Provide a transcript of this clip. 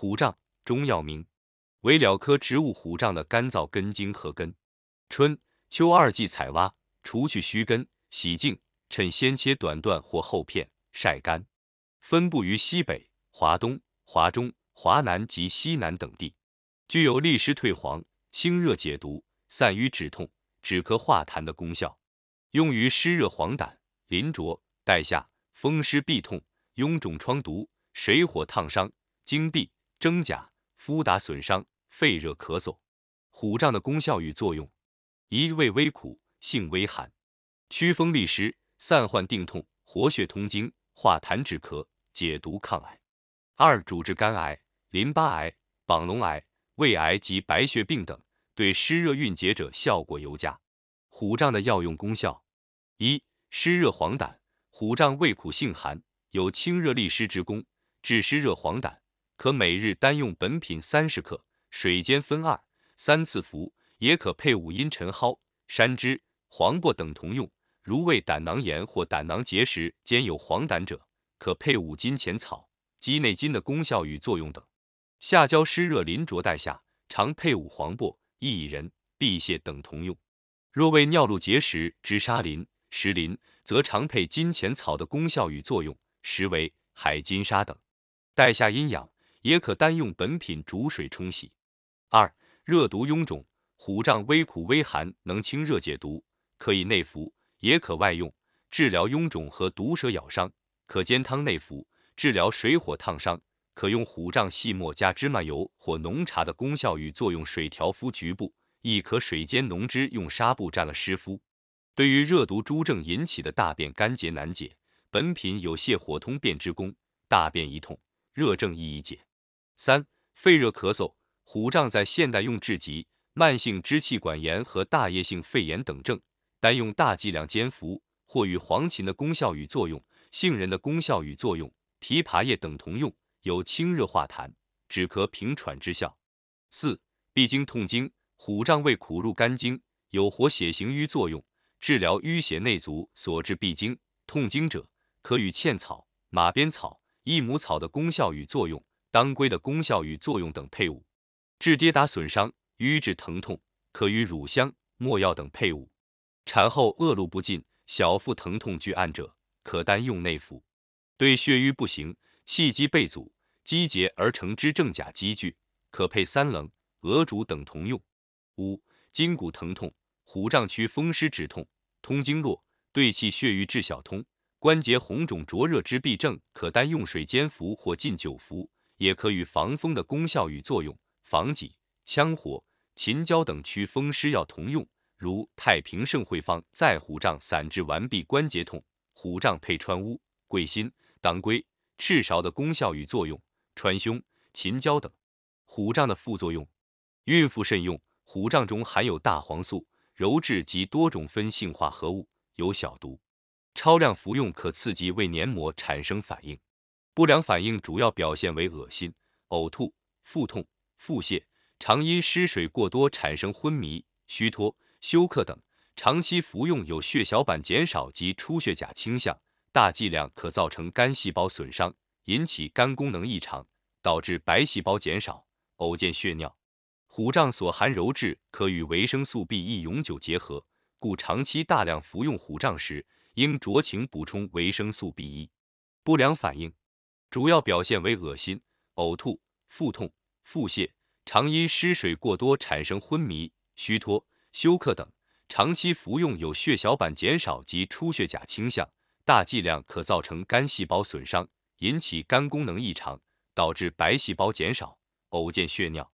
虎杖，中药名，为蓼科植物虎杖的干燥根茎和根。春秋二季采挖，除去须根，洗净，趁鲜切短段或厚片，晒干。分布于西北、华东、华中、华南及西南等地。具有利湿退黄、清热解毒、散瘀止痛、止咳化痰的功效，用于湿热黄疸、淋浊、带下、风湿痹痛、臃肿疮毒、水火烫伤、经闭。真假敷打损伤，肺热咳嗽。虎杖的功效与作用：一味微苦，性微寒，祛风利湿，散患定痛，活血通经，化痰止咳，解毒抗癌。二主治肝癌、淋巴癌、膀胱癌、胃癌及白血病等，对湿热蕴结者效果尤佳。虎杖的药用功效：一湿热黄疸，虎杖味苦性寒，有清热利湿之功，治湿热黄疸。可每日单用本品三十克，水煎分二、三次服；也可配五阴陈蒿、山栀、黄柏等同用。如胃胆囊炎或胆囊结石兼有黄疸者，可配伍金钱草、鸡内金的功效与作用等。下焦湿热淋浊带下，常配伍黄柏、薏苡仁、碧泻等同用。若为尿路结石、石沙林、石林，则常配金钱草的功效与作用、实为海金沙等带下阴阳。也可单用本品煮水冲洗。二、热毒臃肿，虎杖微苦微寒，能清热解毒，可以内服，也可外用，治疗臃肿和毒蛇咬伤。可煎汤内服，治疗水火烫伤。可用虎杖细末加芝麻油或浓茶的功效与作用水调敷局部，亦可水煎浓汁用纱布蘸了湿敷。对于热毒诸症引起的大便干结难解，本品有泻火通便之功，大便一通，热症易一解。三、肺热咳嗽、虎杖在现代用治急慢性支气管炎和大叶性肺炎等症，单用大剂量煎服，或与黄芩的功效与作用、杏仁的功效与作用、枇杷叶等同用，有清热化痰、止咳平喘之效。四、闭经、痛经，虎杖味苦入肝经，有活血行瘀作用，治疗瘀血内阻所致闭经、痛经者，可与茜草、马鞭草、益母草的功效与作用。当归的功效与作用等配伍，治跌打损伤、瘀滞疼痛，可与乳香、没药等配伍。产后恶露不尽、小腹疼痛拒按者，可单用内服。对血瘀不行、气机被阻、积结而成之症甲积聚，可配三棱、鹅竹等同用。五、筋骨疼痛、虎杖区风湿止痛、通经络，对气血瘀滞小通、关节红肿灼热之痹症，可单用水煎服或浸酒服。也可与防风的功效与作用、防己、羌活、秦椒等祛风湿药同用，如太平圣惠方载虎杖散治完毕关节痛。虎杖配川乌、桂心、当归、赤芍的功效与作用、川芎、秦椒等。虎杖的副作用，孕妇慎用。虎杖中含有大黄素、鞣质及多种酚性化合物，有小毒，超量服用可刺激胃黏膜产生反应。不良反应主要表现为恶心、呕吐、腹痛、腹泻，常因失水过多产生昏迷、虚脱、休克等。长期服用有血小板减少及出血甲倾向，大剂量可造成肝细胞损伤，引起肝功能异常，导致白细胞减少，偶见血尿。虎杖所含鞣质可与维生素 B1 永久结合，故长期大量服用虎杖时，应酌情补充维生素 B1。不良反应。主要表现为恶心、呕吐、腹痛、腹泻，常因失水过多产生昏迷、虚脱、休克等。长期服用有血小板减少及出血甲倾向，大剂量可造成肝细胞损伤，引起肝功能异常，导致白细胞减少，偶见血尿。